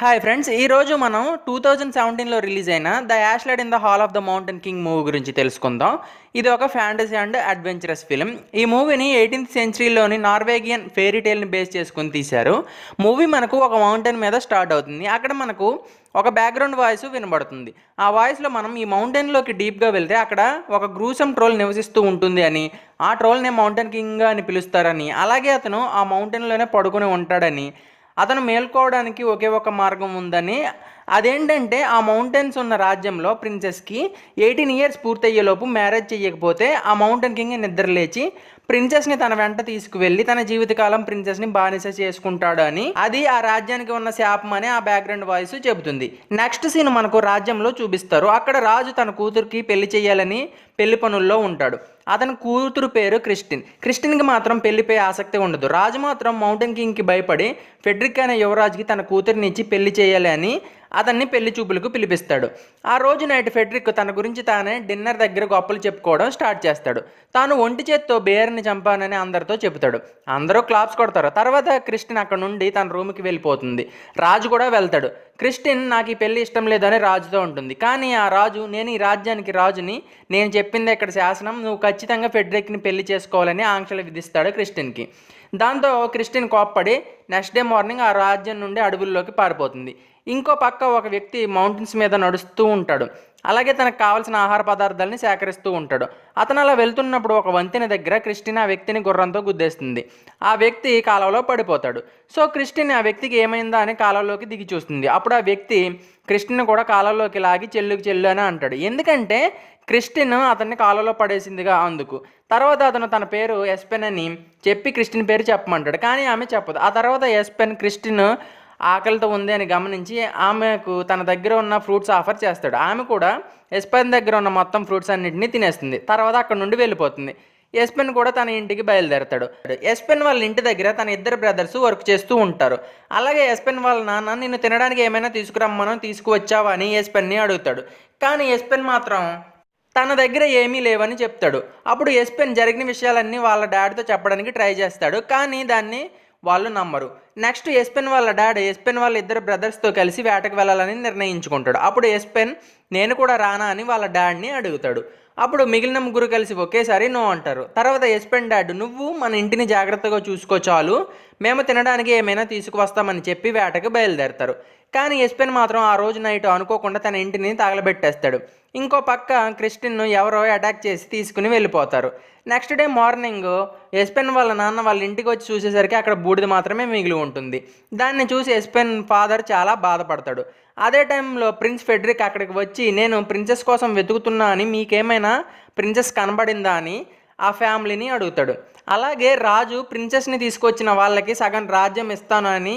hi friends ఈరోజు మనం two thousand సెవెంటీన్లో రిలీజ్ అయిన the ash lad in the hall of the mountain king movie గురించి తెలుసుకుందాం ఇది ఒక ఫ్యాంటసీ అండ్ అడ్వెంచరస్ ఫిలిం ఈ మూవీని ఎయిటీన్త్ సెంచరీలోని నార్వేగియన్ ఫెయిరీ టేల్ని బేస్ చేసుకుని తీశారు మూవీ మనకు ఒక మౌంటైన్ మీద స్టార్ట్ అవుతుంది అక్కడ మనకు ఒక బ్యాక్గ్రౌండ్ వాయిస్ వినబడుతుంది ఆ వాయిస్లో మనం ఈ మౌంటైన్లోకి డీప్గా వెళ్తే అక్కడ ఒక గ్రూసమ్ ట్రోల్ నివసిస్తూ ఉంటుంది అని ఆ ట్రోల్నే మౌంటైన్ కింగ్ అని పిలుస్తారని అలాగే అతను ఆ మౌంటైన్లోనే పడుకుని ఉంటాడని అతను మేల్కోవడానికి ఒకే ఒక మార్గం ఉందని అదేంటంటే ఆ మౌంటైన్స్ ఉన్న రాజ్యంలో ప్రిన్సెస్కి ఎయిటీన్ ఇయర్స్ పూర్తయ్యేలోపు మ్యారేజ్ చేయకపోతే ఆ మౌంటైన్ కింగ్ నిద్రలేచి ప్రిన్సెస్ని తన వెంట తీసుకువెళ్ళి తన జీవితకాలం ప్రిన్సెస్ని బానిస చేసుకుంటాడు అని అది ఆ రాజ్యానికి ఉన్న శాపం అని ఆ బ్యాక్గ్రౌండ్ వాయిస్ చెబుతుంది నెక్స్ట్ సీన్ మనకు రాజ్యంలో చూపిస్తారు అక్కడ రాజు తన కూతురికి పెళ్లి చేయాలని పెళ్లి పనుల్లో ఉంటాడు అతని కూతురు పేరు క్రిస్టిన్ క్రిస్టిన్కి మాత్రం పెళ్లిపై ఆసక్తి ఉండదు రాజు మాత్రం మౌంటైన్ కింగ్కి భయపడి ఫెడ్రిక్ అనే యువరాజుకి తన కూతురిని ఇచ్చి పెళ్లి చేయాలి అని అతన్ని పెళ్లి చూపులకు పిలిపిస్తాడు ఆ రోజు నైట్ ఫెడ్రిక్ తన గురించి తానే డిన్నర్ దగ్గర గొప్పలు చెప్పుకోవడం స్టార్ట్ చేస్తాడు తాను ఒంటి చేత్తో బేర్ని చంపానని అందరితో చెబుతాడు అందరూ క్లాప్స్ కొడతారు తర్వాత క్రిస్టిన్ అక్కడ నుండి తన రూమ్కి వెళ్ళిపోతుంది రాజు కూడా వెళ్తాడు క్రిస్టిన్ నాకు ఈ పెళ్లి ఇష్టం లేదని రాజుతో ఉంటుంది కానీ ఆ రాజు నేను ఈ రాజ్యానికి రాజుని నేను చెప్పింది ఇక్కడ శాసనం నువ్వు ఖచ్చితంగా ఫెడ్రిక్ని పెళ్లి చేసుకోవాలని ఆంక్షలు విధిస్తాడు క్రిస్టిన్కి దాంతో క్రిస్టిన్ కోప్పడి నెక్స్ట్ డే మార్నింగ్ ఆ రాజ్యం నుండి అడవుల్లోకి పారిపోతుంది ఇంకో పక్క ఒక వ్యక్తి మౌంటైన్స్ మీద నడుస్తూ ఉంటాడు అలాగే తనకు కావలసిన ఆహార పదార్థాలని సేకరిస్తూ ఉంటాడు అతను అలా వెళ్తున్నప్పుడు ఒక వంతెన దగ్గర క్రిస్టిన్ ఆ వ్యక్తిని గుర్రంతో గుద్దేస్తుంది ఆ వ్యక్తి కాలంలో పడిపోతాడు సో క్రిస్టిన్ ఆ వ్యక్తికి ఏమైందా అని కాలంలోకి దిగి చూస్తుంది అప్పుడు ఆ వ్యక్తి క్రిస్టిన్ కూడా కాలంలోకి లాగి చెల్లుకి చెల్లు అని అంటాడు ఎందుకంటే క్రిస్టిన్ అతన్ని కాలంలో పడేసిందిగా అందుకు తర్వాత అతను తన పేరు ఎస్పెన్ అని చెప్పి క్రిస్టిన్ పేరు చెప్పమంటాడు కానీ ఆమె చెప్పదు ఆ తర్వాత ఎస్పెన్ క్రిస్టిన్ ఆకలితో ఉంది అని గమనించి ఆమెకు తన దగ్గర ఉన్న ఫ్రూట్స్ ఆఫర్ చేస్తాడు ఆమె కూడా ఎస్పెన్ దగ్గర ఉన్న మొత్తం ఫ్రూట్స్ అన్నింటినీ తినేస్తుంది తర్వాత అక్కడ నుండి వెళ్ళిపోతుంది ఎస్పెన్ కూడా తన ఇంటికి బయలుదేరతాడు ఎస్పెన్ వాళ్ళ ఇంటి దగ్గర తన ఇద్దరు బ్రదర్స్ వర్క్ చేస్తూ ఉంటారు అలాగే ఎస్పెన్ వాళ్ళ నాన్న నిన్ను తినడానికి ఏమైనా తీసుకురమ్మను తీసుకువచ్చావా అని ఎస్పెన్ని అడుగుతాడు కానీ ఎస్పెన్ మాత్రం తన దగ్గర ఏమీ లేవని చెప్తాడు అప్పుడు ఎస్పెన్ జరిగిన విషయాలన్నీ వాళ్ళ డాడీతో చెప్పడానికి ట్రై చేస్తాడు కానీ దాన్ని వాళ్ళు నమ్మరు నెక్స్ట్ ఎస్పెన్ వాళ్ళ డాడ్ ఎస్పెన్ వాళ్ళ ఇద్దరు బ్రదర్స్తో కలిసి వేటకు వెళ్ళాలని నిర్ణయించుకుంటాడు అప్పుడు ఎస్పెన్ నేను కూడా రానా అని వాళ్ళ డాడ్ని అడుగుతాడు అప్పుడు మిగిలిన ముగ్గురు కలిసి ఒకేసారి నో అంటారు తర్వాత ఎస్పెన్ డాడ్ నువ్వు మన ఇంటిని జాగ్రత్తగా చూసుకో చాలు మేము తినడానికి ఏమైనా తీసుకువస్తామని చెప్పి వేటకు బయలుదేరతారు కానీ ఎస్పెన్ మాత్రం ఆ రోజు నైట్ అనుకోకుండా తన ఇంటిని తగలబెట్టేస్తాడు ఇంకో పక్క క్రిస్టిన్ను ఎవరో అటాక్ చేసి తీసుకుని వెళ్ళిపోతారు నెక్స్ట్ డే మార్నింగ్ ఎస్పెన్ వాళ్ళ నాన్న వాళ్ళ ఇంటికి వచ్చి చూసేసరికి అక్కడ బూడిద మాత్రమే మిగిలి ఉంటుంది దాన్ని చూసి ఎస్పెన్ ఫాదర్ చాలా బాధపడతాడు అదే టైంలో ప్రిన్స్ ఫెడరిక్ అక్కడికి వచ్చి నేను ప్రిన్సెస్ కోసం వెతుకుతున్నా అని మీకేమైనా ప్రిన్సెస్ కనబడిందా అని ఆ ఫ్యామిలీని అడుగుతాడు అలాగే రాజు ప్రిన్సెస్ని తీసుకొచ్చిన వాళ్ళకి సగం రాజ్యం ఇస్తాను అని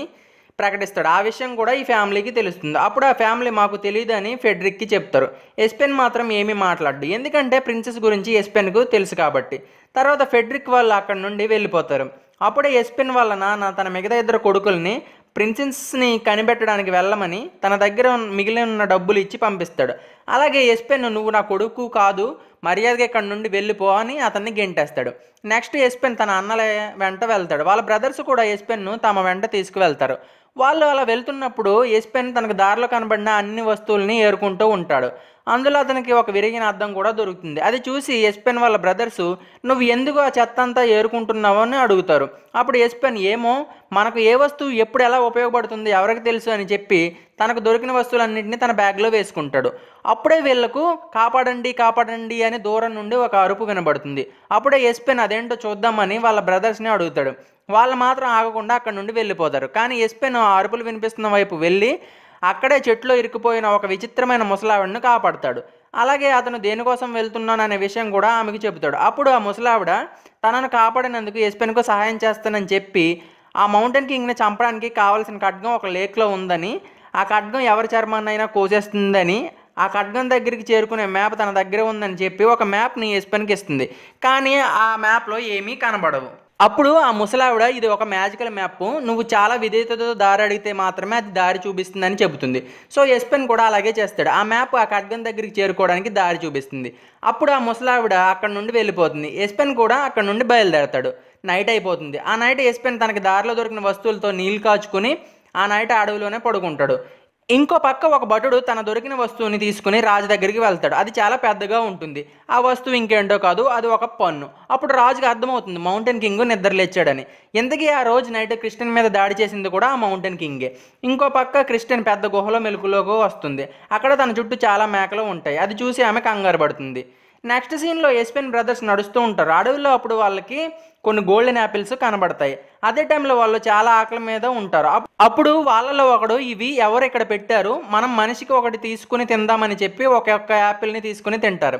ప్రకటిస్తాడు ఆ విషయం కూడా ఈ ఫ్యామిలీకి తెలుస్తుంది అప్పుడు ఆ ఫ్యామిలీ మాకు తెలియదని ఫెడ్రిక్కి చెప్తారు ఎస్పెన్ మాత్రం ఏమీ మాట్లాడదు ఎందుకంటే ప్రిన్సెస్ గురించి ఎస్పెన్కు తెలుసు కాబట్టి తర్వాత ఫెడ్రిక్ వాళ్ళు అక్కడ నుండి వెళ్ళిపోతారు అప్పుడే ఎస్పెన్ వాళ్ళ నాన్న తన మిగతా ఇద్దరు కొడుకుల్ని ప్రిన్సెస్ని కనిపెట్టడానికి వెళ్ళమని తన దగ్గర మిగిలిన ఉన్న డబ్బులు ఇచ్చి పంపిస్తాడు అలాగే ఎస్పెన్ నువ్వు నా కొడుకు కాదు మర్యాదగా ఇక్కడ నుండి వెళ్ళిపో అని అతన్ని గెంటేస్తాడు నెక్స్ట్ ఎస్పెన్ తన అన్నల వెంట వెళ్తాడు వాళ్ళ బ్రదర్స్ కూడా ఎస్పెన్ను తమ వెంట తీసుకువెళ్తారు వాళ్ళు అలా వెళ్తున్నప్పుడు ఎస్పెన్ తనకు దారిలో కనబడిన అన్ని వస్తువుల్ని ఏరుకుంటూ ఉంటాడు అందులో అతనికి ఒక విరిగిన అర్థం కూడా దొరుకుతుంది అది చూసి ఎస్పెన్ వాళ్ళ బ్రదర్స్ నువ్వు ఎందుకు ఆ చెత్త అంతా ఏరుకుంటున్నావు అని అడుగుతారు అప్పుడు ఎస్పెన్ ఏమో మనకు ఏ వస్తువు ఎప్పుడు ఎలా ఉపయోగపడుతుంది ఎవరికి తెలుసు అని చెప్పి తనకు దొరికిన వస్తువులన్నింటినీ తన బ్యాగ్లో వేసుకుంటాడు అప్పుడే వీళ్లకు కాపాడండి కాపాడండి అని దూరం నుండి ఒక అరుపు వినబడుతుంది అప్పుడే ఎస్పెన్ అదేంటో చూద్దామని వాళ్ళ బ్రదర్స్ని అడుగుతాడు వాళ్ళు మాత్రం ఆగకుండా అక్కడ నుండి వెళ్ళిపోతారు కానీ ఎస్పెన్ అరుపులు వినిపిస్తున్న వైపు వెళ్ళి అక్కడే చెట్లో ఇరుక్కుపోయిన ఒక విచిత్రమైన ముసలావిడను కాపాడతాడు అలాగే అతను దేనికోసం వెళ్తున్నాననే విషయం కూడా ఆమెకు చెబుతాడు అప్పుడు ఆ ముసలావిడ తనను కాపాడినందుకు ఎస్పెన్కు సహాయం చేస్తానని చెప్పి ఆ మౌంటైన్ కింగ్ని చంపడానికి కావాల్సిన ఖడ్గం ఒక లేక్లో ఉందని ఆ ఖడ్గం ఎవరి చర్మాన్నైనా కోసేస్తుందని ఆ ఖడ్గం దగ్గరికి చేరుకునే మ్యాప్ తన దగ్గర ఉందని చెప్పి ఒక మ్యాప్ని ఎస్పెన్కి ఇస్తుంది కానీ ఆ మ్యాప్లో ఏమీ కనబడవు అప్పుడు ఆ ముసలావిడ ఇది ఒక మ్యాజికల్ మ్యాప్ నువ్వు చాలా విధేయతతో దారి అడిగితే మాత్రమే అది దారి చూపిస్తుందని చెబుతుంది సో ఎస్పెన్ కూడా అలాగే చేస్తాడు ఆ మ్యాప్ ఆ ఖడ్గం దగ్గరికి చేరుకోవడానికి దారి చూపిస్తుంది అప్పుడు ఆ ముసలావిడ అక్కడ నుండి వెళ్ళిపోతుంది ఎస్పెన్ కూడా అక్కడ నుండి బయలుదేరతాడు నైట్ అయిపోతుంది ఆ నైట్ ఎస్పెన్ తనకి దారిలో దొరికిన వస్తువులతో నీళ్ళు కాచుకుని ఆ నైట్ అడవిలోనే పడుకుంటాడు ఇంకో పక్క ఒక భటుడు తన దొరికిన వస్తువుని తీసుకుని రాజు దగ్గరికి వెళ్తాడు అది చాలా పెద్దగా ఉంటుంది ఆ వస్తువు ఇంకేంటో కాదు అది ఒక పన్ను అప్పుడు రాజుకి అర్థమవుతుంది మౌంటైన్ కింగ్ నిద్రలేచ్చాడని ఇంతకీ ఆ రోజు నైట్ క్రిస్టియన్ మీద దాడి చేసింది కూడా ఆ మౌంటైన్ కింగే ఇంకో పక్క క్రిస్టియన్ పెద్ద గుహలో మెలుకులోకి వస్తుంది అక్కడ తన చుట్టూ చాలా మేకలు ఉంటాయి అది చూసి ఆమె కంగారు పడుతుంది నెక్స్ట్ సీన్లో ఎస్పెన్ బ్రదర్స్ నడుస్తూ ఉంటారు అడవిలో అప్పుడు వాళ్ళకి కొన్ని గోల్డెన్ యాపిల్స్ కనబడతాయి అదే టైంలో వాళ్ళు చాలా ఆకలి మీద ఉంటారు అప్పుడు వాళ్ళలో ఒకడు ఇవి ఎవరు ఇక్కడ పెట్టారు మనం మనిషికి ఒకటి తీసుకుని తిందామని చెప్పి ఒక ఒక్క యాపిల్ని తీసుకుని తింటారు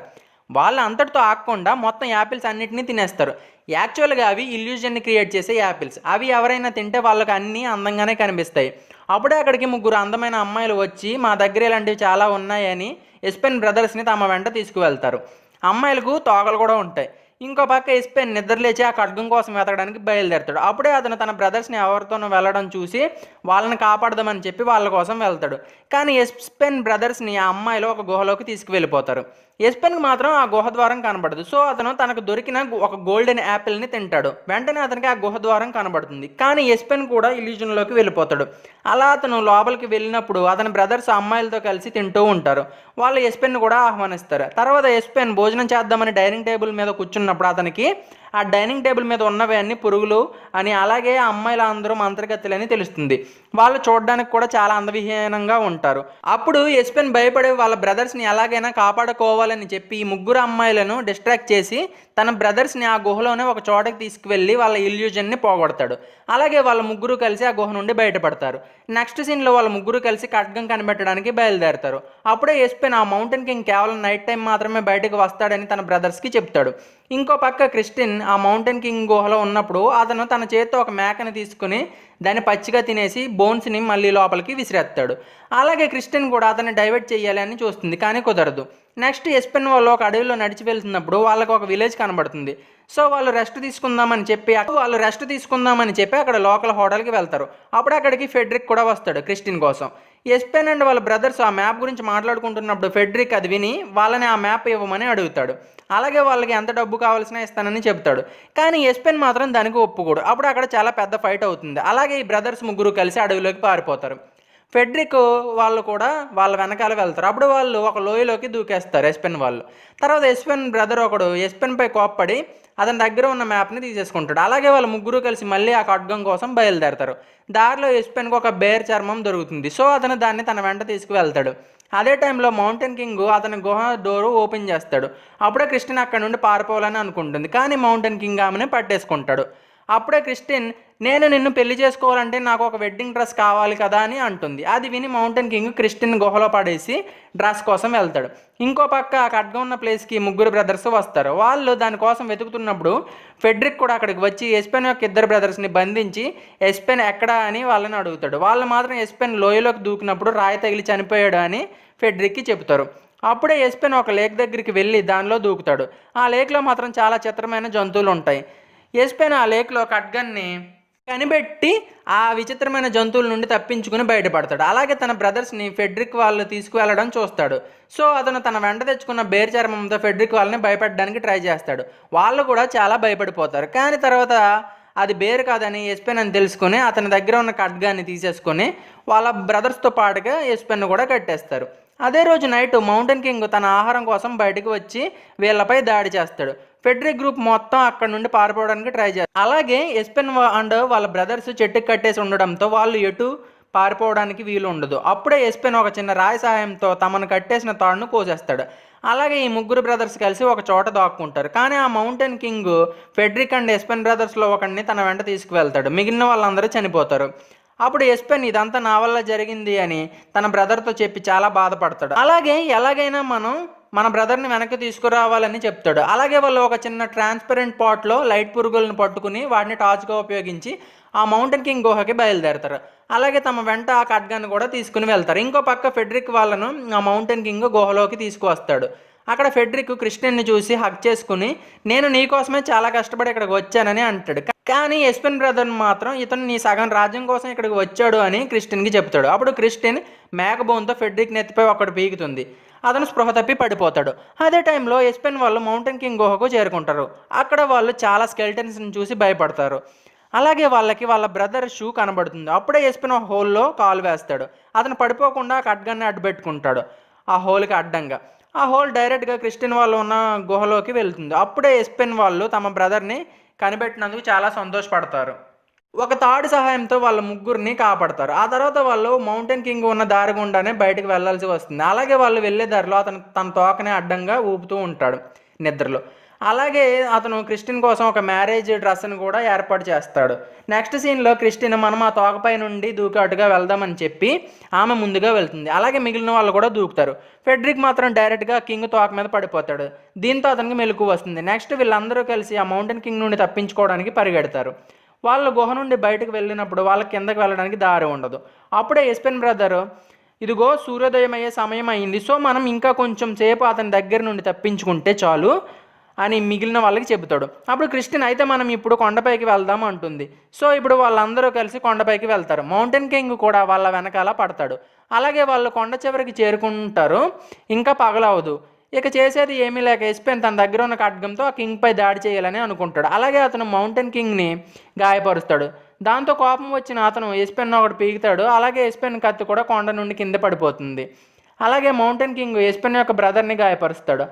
వాళ్ళు అంతటితో ఆకుండా మొత్తం యాపిల్స్ అన్నిటినీ తినేస్తారు యాక్చువల్గా అవి ఇల్యూజన్ని క్రియేట్ చేసే యాపిల్స్ అవి ఎవరైనా తింటే వాళ్ళకి అన్నీ అందంగానే కనిపిస్తాయి అప్పుడే అక్కడికి ముగ్గురు అందమైన అమ్మాయిలు వచ్చి మా దగ్గర ఇలాంటివి చాలా ఉన్నాయని ఎస్పెన్ బ్రదర్స్ని తమ వెంట తీసుకువెళ్తారు అమ్మాయిలకు తోకలు కూడా ఉంటాయి ఇంకో ఖడ్గం ఎస్పెన్ నిద్రలేచి ఆ ఖడ్గం కోసం వెతకడానికి బయలుదేరుతాడు అప్పుడే అతను తన బ్రదర్స్ని ఎవరితోనూ వెళ్ళడం చూసి వాళ్ళని కాపాడదామని చెప్పి వాళ్ళ కోసం వెళ్తాడు కానీ ఎస్పెన్ బ్రదర్స్ని ఆ అమ్మాయిలో ఒక గుహలోకి తీసుకువెళ్ళిపోతారు ఎస్పెన్కి మాత్రం ఆ గుహ ద్వారం కనబడదు సో అతను తనకు దొరికిన ఒక గోల్డెన్ యాపిల్ని తింటాడు వెంటనే అతనికి ఆ గుహ ద్వారం కనబడుతుంది కానీ ఎస్పెన్ కూడా ఇల్యూజన్లోకి వెళ్ళిపోతాడు అలా అతను లోపలికి వెళ్ళినప్పుడు అతని బ్రదర్స్ అమ్మాయిలతో కలిసి తింటూ ఉంటారు వాళ్ళు ఎస్పెన్ కూడా ఆహ్వానిస్తారు తర్వాత ఎస్పెన్ భోజనం చేద్దామని డైనింగ్ టేబుల్ మీద కూర్చున్నప్పుడు అతనికి ఆ డైనింగ్ టేబుల్ మీద ఉన్నవి అన్ని పురుగులు అని అలాగే ఆ అమ్మాయిలు అందరూ మంత్రగతిలని తెలుస్తుంది వాళ్ళు చూడడానికి కూడా చాలా అందవిహీనంగా ఉంటారు అప్పుడు ఎస్పెన్ భయపడే వాళ్ళ బ్రదర్స్ని ఎలాగైనా కాపాడుకోవాలని చెప్పి ఈ ముగ్గురు అమ్మాయిలను డిస్ట్రాక్ట్ చేసి తన బ్రదర్స్ని ఆ గుహలోనే ఒక చోటకి తీసుకువెళ్ళి వాళ్ళ ఇల్యూజన్ని పోగొడతాడు అలాగే వాళ్ళ ముగ్గురు కలిసి ఆ గుహ నుండి బయటపడతారు నెక్స్ట్ సీన్లో వాళ్ళ ముగ్గురు కలిసి ఖడ్గం కనిపెట్టడానికి బయలుదేరతారు అప్పుడే ఎస్పీ నా మౌంటైన్ కింగ్ కేవలం నైట్ టైం మాత్రమే బయటకు వస్తాడని తన బ్రదర్స్కి చెప్తాడు ఇంకో పక్క క్రిస్టిన్ ఆ మౌంటైన్ కింగ్ గుహలో ఉన్నప్పుడు అతను తన చేతితో ఒక మేకని తీసుకుని దాన్ని పచ్చిగా తినేసి బోన్స్ని మళ్ళీ లోపలికి విసిరేస్తాడు అలాగే క్రిస్టియన్ కూడా అతన్ని డైవర్ట్ చేయాలి అని చూస్తుంది కానీ కుదరదు నెక్స్ట్ ఎస్పెన్ వాళ్ళు ఒక అడవిలో నడిచి వెళ్తున్నప్పుడు వాళ్ళకు ఒక విలేజ్ కనబడుతుంది సో వాళ్ళు రెస్ట్ తీసుకుందామని చెప్పి వాళ్ళు రెస్ట్ తీసుకుందామని చెప్పి అక్కడ లోకల్ హోటల్కి వెళ్తారు అప్పుడు అక్కడికి ఫెడ్రిక్ కూడా వస్తాడు క్రిస్టిన్ కోసం ఎస్పెన్ అండ్ వాళ్ళ బ్రదర్స్ ఆ మ్యాప్ గురించి మాట్లాడుకుంటున్నప్పుడు ఫెడ్రిక్ అది విని వాళ్ళని ఆ మ్యాప్ ఇవ్వమని అడుగుతాడు అలాగే వాళ్ళకి ఎంత డబ్బు కావాల్సిన ఇస్తానని చెప్తాడు కానీ ఎస్పెన్ మాత్రం దానికి ఒప్పుకోడు అప్పుడు అక్కడ చాలా పెద్ద ఫైట్ అవుతుంది అలాగే ఈ బ్రదర్స్ ముగ్గురు కలిసి అడవిలోకి పారిపోతారు ఫెడ్రిక్ వాళ్ళు కూడా వాళ్ళ వెనకాల వెళ్తారు అప్పుడు వాళ్ళు ఒక లోయలోకి దూకేస్తారు ఎస్పెన్ వాళ్ళు తర్వాత ఎస్పెన్ బ్రదర్ ఒకడు ఎస్పెన్పై కోప్పడి అతని దగ్గర ఉన్న మ్యాప్ని తీసేసుకుంటాడు అలాగే వాళ్ళు ముగ్గురు కలిసి మళ్ళీ ఆ ఖడ్గం కోసం బయలుదేరతారు దారిలో ఎస్పెన్కి ఒక బేర్ చర్మం దొరుకుతుంది సో అతను దాన్ని తన వెంట తీసుకువెళ్తాడు అదే టైంలో మౌంటైన్ కింగ్ అతని గుహ డోరు ఓపెన్ చేస్తాడు అప్పుడే కృష్ణ అక్కడ నుండి పారిపోవాలని అనుకుంటుంది కానీ మౌంటైన్ కింగ్ ఆమెను పట్టేసుకుంటాడు అప్పుడే క్రిస్టిన్ నేను నిన్ను పెళ్లి చేసుకోవాలంటే నాకు ఒక వెడ్డింగ్ డ్రెస్ కావాలి కదా అని అంటుంది అది విని మౌంటైన్ కింగ్ క్రిస్టిన్ గుహలో పడేసి డ్రెస్ కోసం వెళ్తాడు ఇంకో పక్క కట్గా ఉన్న ప్లేస్కి ముగ్గురు బ్రదర్స్ వస్తారు వాళ్ళు దానికోసం వెతుకుతున్నప్పుడు ఫెడ్రిక్ కూడా అక్కడికి వచ్చి ఎస్పెన్ యొక్క ఇద్దరు బ్రదర్స్ని బంధించి ఎస్పెన్ ఎక్కడా అని వాళ్ళని అడుగుతాడు వాళ్ళు మాత్రం ఎస్పెన్ లోయలోకి దూకినప్పుడు రాయి తగిలి చనిపోయాడు అని ఫెడ్రిక్కి చెబుతారు అప్పుడే ఎస్పెన్ ఒక లేక్ దగ్గరికి వెళ్ళి దానిలో దూకుతాడు ఆ లేక్లో మాత్రం చాలా చిత్రమైన జంతువులు ఉంటాయి ఎస్పెన్ ఆ లేక్లో ఖడ్గన్ని కనిపెట్టి ఆ విచిత్రమైన జంతువుల నుండి తప్పించుకుని బయటపడతాడు అలాగే తన బ్రదర్స్ని ఫెడ్రిక్ వాళ్ళు తీసుకువెళ్ళడం చూస్తాడు సో అతను తన వెంట తెచ్చుకున్న బేర్ చర్మంతో ఫెడ్రిక్ వాళ్ళని భయపడడానికి ట్రై చేస్తాడు వాళ్ళు కూడా చాలా భయపడిపోతారు కానీ తర్వాత అది బేర్ కాదని ఎస్పెన్ అని తెలుసుకుని అతని దగ్గర ఉన్న ఖడ్గాన్ని తీసేసుకొని వాళ్ళ బ్రదర్స్తో పాటుగా ఎస్పెన్ను కూడా కట్టేస్తారు అదే రోజు నైట్ మౌంటైన్ కింగ్ తన ఆహారం కోసం బయటకు వచ్చి వీళ్ళపై దాడి చేస్తాడు ఫెడరిక్ గ్రూప్ మొత్తం అక్కడ నుండి పారిపోవడానికి ట్రై చేస్తారు అలాగే ఎస్పెన్ అండ్ వాళ్ళ బ్రదర్స్ చెట్టుకు కట్టేసి ఉండడంతో వాళ్ళు ఎటు పారిపోవడానికి వీలు ఉండదు అప్పుడే ఎస్పెన్ ఒక చిన్న రాయి సహాయంతో తమను కట్టేసిన తాడును కోసేస్తాడు అలాగే ఈ ముగ్గురు బ్రదర్స్ కలిసి ఒక చోట దాక్కుంటారు కానీ ఆ mountain king Fredrik and Espen బ్రదర్స్లో ఒకరిని తన వెంట తీసుకువెళ్తాడు మిగిలిన వాళ్ళందరూ చనిపోతారు అప్పుడు ఎస్పెన్ ఇదంతా నా వల్ల జరిగింది అని తన బ్రదర్తో చెప్పి చాలా బాధపడతాడు అలాగే ఎలాగైనా మనం మన బ్రదర్ని వెనక్కి తీసుకురావాలని చెప్తాడు అలాగే వాళ్ళు ఒక చిన్న ట్రాన్స్పరెంట్ పాట్లో లైట్ పురుగులను పట్టుకుని వాటిని టార్చ్గా ఉపయోగించి ఆ మౌంటైన్ కింగ్ గుహకి బయలుదేరతారు అలాగే తమ వెంట ఆ ఖడ్గాన్ని కూడా తీసుకుని వెళ్తారు ఇంకో పక్క ఫెడ్రిక్ వాళ్ళను ఆ మౌంటైన్ కింగ్ గుహలోకి తీసుకువస్తాడు అక్కడ ఫెడ్రిక్ కృష్ణన్ని చూసి హక్ చేసుకుని నేను నీకోసమే చాలా కష్టపడి ఇక్కడికి వచ్చానని అంటాడు కానీ ఎస్పెన్ బ్రదర్ మాత్రం ఇతను నీ సగం రాజ్యం కోసం ఇక్కడికి వచ్చాడు అని క్రిస్టియన్కి చెప్తాడు అప్పుడు క్రిస్టియన్ మేకబోన్తో ఫెడ్రిక్ నెత్తిపై ఒకటి పీకుతుంది అతను స్పృహ తప్పి పడిపోతాడు అదే టైంలో ఎస్పెన్ వాళ్ళు మౌంటైన్ కింగ్ గుహకు చేరుకుంటారు అక్కడ వాళ్ళు చాలా స్కెల్టన్స్ని చూసి భయపడతారు అలాగే వాళ్ళకి వాళ్ళ బ్రదర్ షూ కనబడుతుంది అప్పుడే ఎస్పెన్ ఒక హోల్లో కాలు వేస్తాడు అతను పడిపోకుండా కట్గాన్ని అడ్డుపెట్టుకుంటాడు ఆ హోల్కి అడ్డంగా ఆ హోల్ డైరెక్ట్గా క్రిస్టియన్ వాళ్ళు ఉన్న గుహలోకి వెళ్తుంది అప్పుడే ఎస్పెన్ వాళ్ళు తమ బ్రదర్ని కనిపెట్టినందుకు చాలా సంతోషపడతారు ఒక తాడు సహాయంతో వాళ్ళ ముగ్గురిని కాపాడతారు ఆ తర్వాత వాళ్ళు మౌంటైన్ కింగ్ ఉన్న దారి గుండానే బయటకు వెళ్లాల్సి వస్తుంది అలాగే వాళ్ళు వెళ్ళే దారిలో అతను తన తోకనే అడ్డంగా ఊపుతూ ఉంటాడు నిద్రలో అలాగే అతను క్రిస్టిన్ కోసం ఒక మ్యారేజ్ డ్రెస్ను కూడా ఏర్పాటు చేస్తాడు నెక్స్ట్ సీన్లో క్రిస్టిన్ మనం ఆ తోకపై నుండి దూకాటుగా వెళ్దామని చెప్పి ఆమె ముందుగా వెళ్తుంది అలాగే మిగిలిన వాళ్ళు కూడా దూకుతారు ఫెడ్రిక్ మాత్రం డైరెక్ట్గా కింగ్ తోక మీద పడిపోతాడు దీంతో అతనికి మెలకు వస్తుంది నెక్స్ట్ వీళ్ళందరూ కలిసి ఆ మౌంటైన్ కింగ్ నుండి తప్పించుకోవడానికి పరిగెడతారు వాళ్ళు గుహ నుండి బయటకు వెళ్ళినప్పుడు వాళ్ళ కిందకి వెళ్ళడానికి దారి ఉండదు అప్పుడే ఎస్పెన్ బ్రదర్ ఇదిగో సూర్యోదయం అయ్యే సమయం అయింది సో మనం ఇంకా కొంచెం సేపు అతని దగ్గర నుండి తప్పించుకుంటే చాలు అని మిగిలిన వాళ్ళకి చెబుతాడు అప్పుడు క్రిస్టిన్ అయితే మనం ఇప్పుడు కొండపైకి వెళ్దాం అంటుంది సో ఇప్పుడు వాళ్ళందరూ కలిసి కొండపైకి వెళ్తారు మౌంటైన్ కింగ్ కూడా వాళ్ళ వెనకాల పడతాడు అలాగే వాళ్ళు కొండ చివరికి చేరుకుంటారు ఇంకా పగలవదు ఇక చేసేది ఏమీ లేక ఎస్పెన్ తన దగ్గర ఉన్న ఖడ్గంతో ఆ కింగ్పై దాడి చేయాలని అనుకుంటాడు అలాగే అతను మౌంటైన్ కింగ్ని గాయపరుస్తాడు దాంతో కోపం వచ్చిన అతను ఎస్పెన్ ఒకటి పీగుతాడు అలాగే ఎస్పెన్ కత్తి కూడా కొండ నుండి కింద పడిపోతుంది అలాగే మౌంటైన్ కింగ్ ఎస్పెన్ యొక్క బ్రదర్ని గాయపరుస్తాడు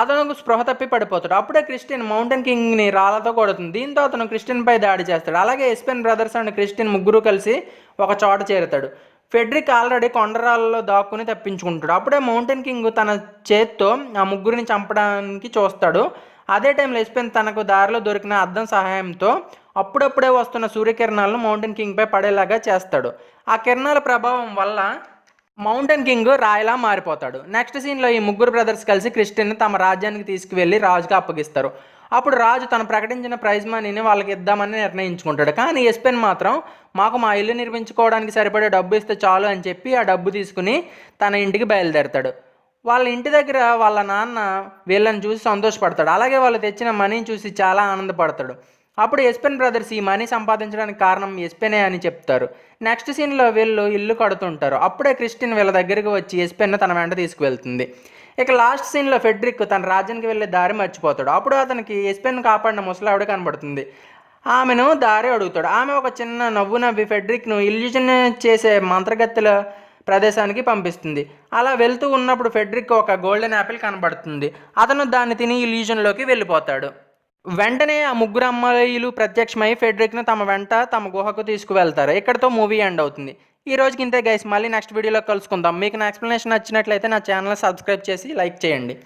అతను స్పృహ తప్పి పడిపోతాడు అప్పుడే క్రిస్టియన్ మౌంటైన్ కింగ్ని రాళ్ళతో కొడుతుంది దీంతో అతను క్రిస్టియన్పై దాడి చేస్తాడు అలాగే ఎస్పెన్ బ్రదర్స్ అండ్ క్రిస్టియన్ ముగ్గురు కలిసి ఒక చోట చేరుతాడు ఫెడ్రిక్ ఆల్రెడీ కొండరాళ్ళలో దాక్కుని తప్పించుకుంటాడు అప్పుడే మౌంటైన్ కింగ్ తన చేత్తో ఆ ముగ్గురిని చంపడానికి చూస్తాడు అదే టైంలో ఎస్పెన్ తనకు దారిలో దొరికిన అద్దం సహాయంతో అప్పుడప్పుడే వస్తున్న సూర్యకిరణాలను మౌంటైన్ కింగ్పై పడేలాగా చేస్తాడు ఆ కిరణాల ప్రభావం వల్ల మౌంటైన్ కింగ్ రాయలా మారిపోతాడు నెక్స్ట్ సీన్లో ఈ ముగ్గురు బ్రదర్స్ కలిసి క్రిస్టిన్ తమ రాజ్యానికి తీసుకువెళ్ళి రాజుగా అప్పగిస్తారు అప్పుడు రాజు తను ప్రకటించిన ప్రైజ్ మనీని వాళ్ళకి ఇద్దామని నిర్ణయించుకుంటాడు కానీ ఎస్పెన్ మాత్రం మాకు మా ఇల్లు నిర్మించుకోవడానికి సరిపడే డబ్బు ఇస్తే చాలు అని చెప్పి ఆ డబ్బు తీసుకుని తన ఇంటికి బయలుదేరతాడు వాళ్ళ ఇంటి దగ్గర వాళ్ళ నాన్న వీళ్ళని చూసి సంతోషపడతాడు అలాగే వాళ్ళు తెచ్చిన మనీని చూసి చాలా ఆనందపడతాడు అప్పుడు ఎస్పెన్ బ్రదర్స్ ఈ మనీ సంపాదించడానికి కారణం ఎస్పెనే అని చెప్తారు నెక్స్ట్ సీన్లో వీళ్ళు ఇల్లు కడుతుంటారు అప్పుడే క్రిస్టిన్ వీళ్ళ దగ్గరికి వచ్చి ఎస్పెన్ను తన వెంట తీసుకువెళ్తుంది ఇక లాస్ట్ సీన్లో ఫెడ్రిక్ తన రాజ్యానికి వెళ్ళే దారి మర్చిపోతాడు అప్పుడు అతనికి ఎస్పెన్ కాపాడిన ముసలావిడ కనబడుతుంది ఆమెను దారి అడుగుతాడు ఆమె ఒక చిన్న నవ్వు నవ్వి ఫెడ్రిక్ను ఇల్యూజన్ చేసే మంత్రగత్తుల ప్రదేశానికి పంపిస్తుంది అలా వెళ్తూ ఉన్నప్పుడు ఫెడ్రిక్ ఒక గోల్డెన్ యాపిల్ కనబడుతుంది అతను దాన్ని తిని ఇల్యూజన్లోకి వెళ్ళిపోతాడు వెంటనే ఆ ముగ్గురు అమ్మాయిలు ప్రత్యక్షమై ఫెడరిక్ను తమ వెంట తమ గుహకు తీసుకువెళ్తారు ఇక్కడతో మూవీ ఎండ్ అవుతుంది ఈ రోజుకి ఇంతే గైస్ మళ్ళీ నెక్స్ట్ వీడియోలో కలుసుకుందాం మీకు నా ఎక్స్ప్లెనేషన్ నచ్చినట్లయితే నా ఛానల్ సబ్స్క్రైబ్ చేసి లైక్ చేయండి